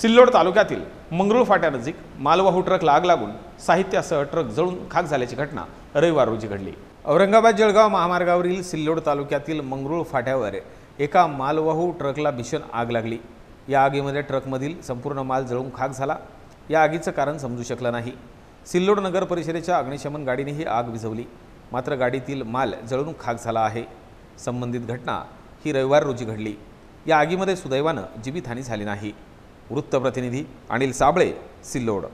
सिल्लोड तालुक्यातील मंगरूळ फाट्यानजीक मालवाहू ट्रकला आग लागून साहित्यासह ट्रक जळून खाक झाल्याची घटना रविवार रोजी घडली औरंगाबाद जळगाव महामार्गावरील सिल्लोड तालुक्यातील मंगरूळ फाट्यावर एका मालवाहू ट्रकला भीषण आग लागली या आगीमध्ये ट्रकमधील संपूर्ण माल जळून खाक झाला या आगीचं कारण समजू शकलं नाही सिल्लोड नगर परिषदेच्या अग्निशमन गाडीने ही आग विझवली मात्र गाडीतील माल जळून खाक झाला आहे संबंधित घटना ही रविवार रोजी घडली या आगीमध्ये सुदैवानं जीवितहानी झाली नाही वृत्तप्रतिनिधी अनिल साबळे सिल्लोड